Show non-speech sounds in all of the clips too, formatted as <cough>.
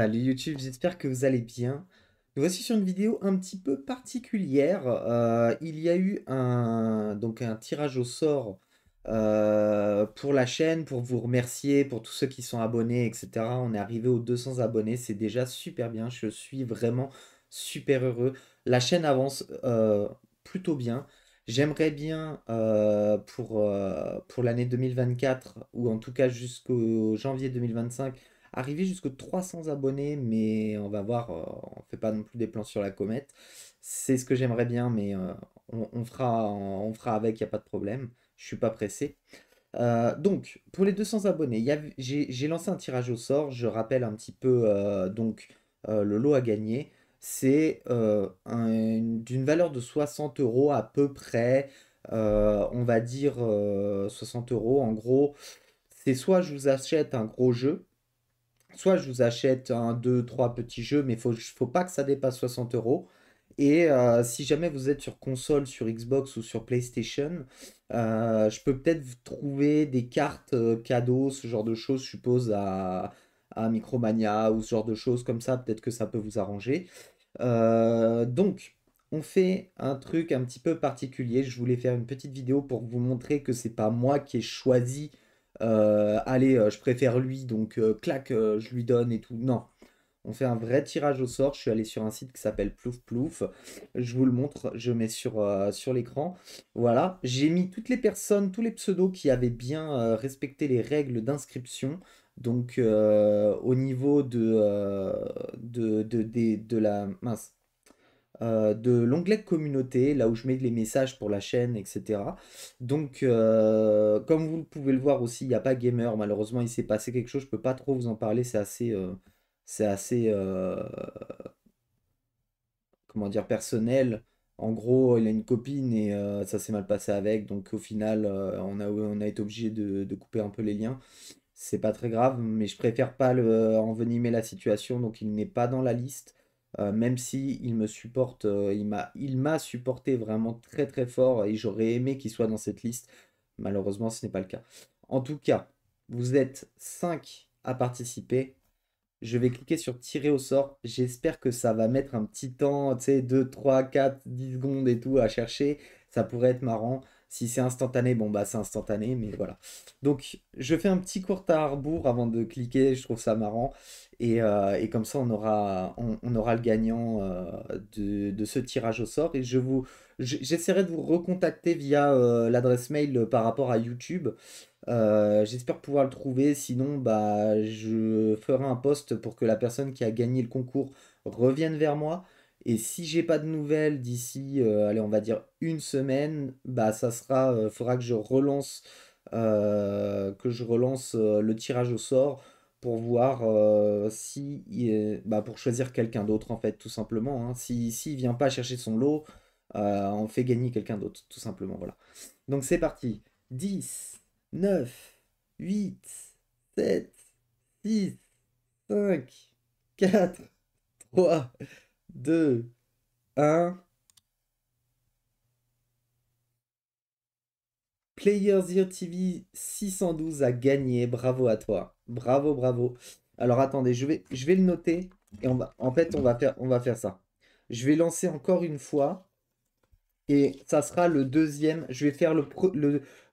Salut YouTube, j'espère que vous allez bien. Nous voici sur une vidéo un petit peu particulière. Euh, il y a eu un, donc un tirage au sort euh, pour la chaîne, pour vous remercier, pour tous ceux qui sont abonnés, etc. On est arrivé aux 200 abonnés, c'est déjà super bien. Je suis vraiment super heureux. La chaîne avance euh, plutôt bien. J'aimerais bien pour, pour l'année 2024, ou en tout cas jusqu'au janvier 2025, arriver jusqu'à 300 abonnés, mais on va voir, euh, on fait pas non plus des plans sur la comète. C'est ce que j'aimerais bien, mais euh, on, fera, on fera avec, il n'y a pas de problème. Je suis pas pressé. Euh, donc, pour les 200 abonnés, j'ai lancé un tirage au sort. Je rappelle un petit peu donc le lot à gagner. C'est d'une valeur de 60 euros à peu près. on va dire 60 euros. En gros, c'est soit je vous achète un gros jeu, soit je vous achète un, deux, trois petits jeux, mais il ne faut pas que ça dépasse 60 euros. Et euh, si jamais vous êtes sur console, sur Xbox ou sur PlayStation, euh, je peux peut-être vous trouver des cartes euh, cadeaux, ce genre de choses, je suppose, à, Micromania ou ce genre de choses comme ça. Peut-être que ça peut vous arranger. donc, on fait un truc un petit peu particulier. Je voulais faire une petite vidéo pour vous montrer que ce n'est pas moi qui ai choisi euh, allez, euh, je préfère lui, donc euh, clac, je lui donne et tout. Non. On fait un vrai tirage au sort. Je suis allé sur un site qui s'appelle Plouf Plouf. Je vous le montre, je mets sur, sur l'écran. Voilà, j'ai mis toutes les personnes, tous les pseudos qui avaient bien respecté les règles d'inscription. Donc au niveau de, de, de, de, de la... Mince, euh, de l'onglet communauté, là où je mets les messages pour la chaîne, etc. Donc, euh, comme vous pouvez le voir aussi, il n'y a pas gamer. Malheureusement, il s'est passé quelque chose. Je ne peux pas trop vous en parler. C'est assez, euh, c'est assez, comment dire, personnel. En gros, il a une copine et ça s'est mal passé avec. Donc, au final, on a, été obligé de, couper un peu les liens c'est pas très grave, mais je préfère pas envenimer la situation, donc il n'est pas dans la liste. Euh, même si il me supporte, euh, il m'a, supporté vraiment très très fort et j'aurais aimé qu'il soit dans cette liste. Malheureusement, ce n'est pas le cas. En tout cas, vous êtes 5 à participer. Je vais cliquer sur tirer au sort. J'espère que ça va mettre un petit temps, tu sais, 2, 3, 4, 10 secondes et tout à chercher. Ça pourrait être marrant. Si c'est instantané, bon bah c'est instantané, mais voilà. Donc je fais un petit court à rebours avant de cliquer, je trouve ça marrant. Et, euh, comme ça, on aura, on, aura le gagnant euh, de, ce tirage au sort. Et je vous, j'essaierai de vous recontacter via euh, l'adresse mail par rapport à YouTube. J'espère pouvoir le trouver. Sinon, bah, je ferai un post pour que la personne qui a gagné le concours revienne vers moi. Et si j'ai pas de nouvelles d'ici, euh, allez, on va dire une semaine, bah ça sera, euh, faudra que je relance, euh, que je relance le tirage au sort pour voir si, bah, pour choisir quelqu'un d'autre en fait, tout simplement. Hein. Si vient pas chercher son lot, on fait gagner quelqu'un d'autre, tout simplement. Voilà. Donc c'est parti. 10, 9, 8, 7, 6, 5, 4, 3. 2, 1. Players TV 612 a gagné. Bravo à toi. Bravo, bravo. Alors attendez, je vais, je vais le noter. Et on va, en fait, on va, faire, on va faire ça. Je vais lancer encore une fois. Et ça sera le deuxième. Je vais faire le,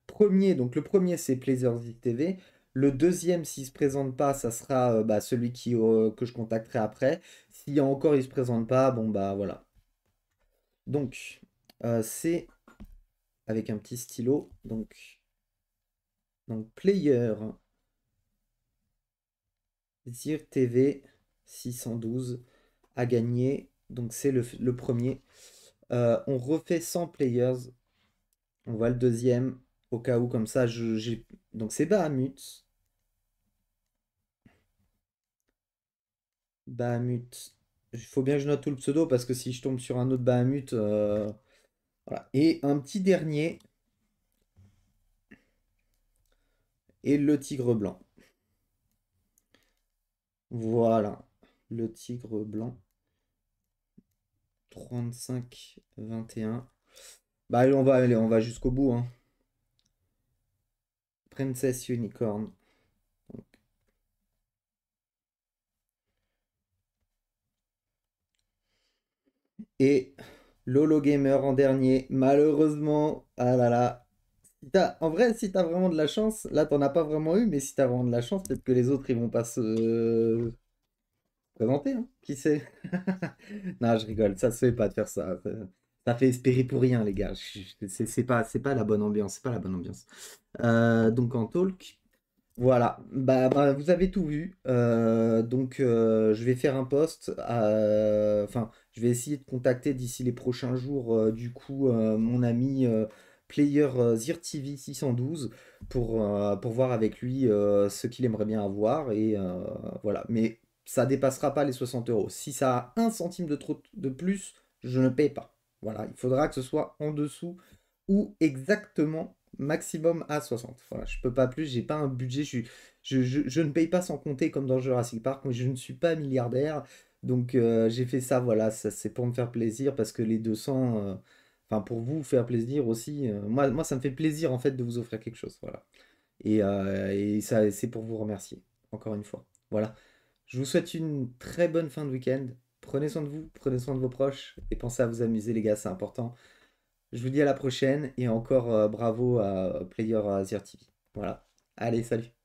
premier. Donc le premier, c'est Players TV. Le deuxième, s'il ne se présente pas, ça sera euh, bah, celui qui, euh, que je contacterai après. Si encore il se présente pas, bon bah voilà. Donc, euh, c'est avec un petit stylo. Donc, donc player. Zir TV 612 a gagné. Donc c'est le, le, premier. Euh, on refait 100 players. On voit le deuxième. Au cas où, comme ça, j'ai... Donc c'est Bahamut. Bahamut il faut bien que je note tout le pseudo parce que si je tombe sur un autre Bahamut. Euh, voilà. Et un petit dernier. Et le tigre blanc. Voilà. Le tigre blanc. 35, 21. Bah, on va aller, on va jusqu'au bout. Hein. Princess Unicorn. Et Lolo Gamer en dernier, malheureusement. Ah là là. en vrai, si t'as vraiment de la chance, là t'en as pas vraiment eu, mais si t'as vraiment de la chance, peut-être que les autres ils vont pas se présenter. Hein Qui sait <laughs> Non, je rigole, ça se fait pas de faire ça. Ça fait espérer pour rien, les gars. C'est pas, pas la bonne ambiance. C'est pas la bonne ambiance. Euh, donc en talk, voilà, bah, bah, vous avez tout vu. Euh, donc euh, je vais faire un post. Euh, enfin, je vais essayer de contacter d'ici les prochains jours, du coup, mon ami Player 612 pour, pour voir avec lui ce qu'il aimerait bien avoir. Et voilà. Mais ça dépassera pas les 60 euros. Si ça a un centime de trop de plus, je ne paye pas. Voilà, il faudra que ce soit en dessous ou exactement maximum à 60. Voilà, je peux pas plus, j'ai pas un budget, je, je, ne paye pas sans compter comme dans Jurassic Park, moi je ne suis pas milliardaire, donc euh, j'ai fait ça, voilà, ça, c'est pour me faire plaisir, parce que les 200, euh, enfin pour vous faire plaisir aussi, euh, moi, moi ça me fait plaisir en fait de vous offrir quelque chose, voilà. Et, ça c'est pour vous remercier, encore une fois. Voilà, je vous souhaite une très bonne fin de week-end, prenez soin de vous, prenez soin de vos proches, et pensez à vous amuser les gars, c'est important. Je vous dis à la prochaine et encore euh, bravo à euh, Player euh, Azure TV. Voilà. Allez, salut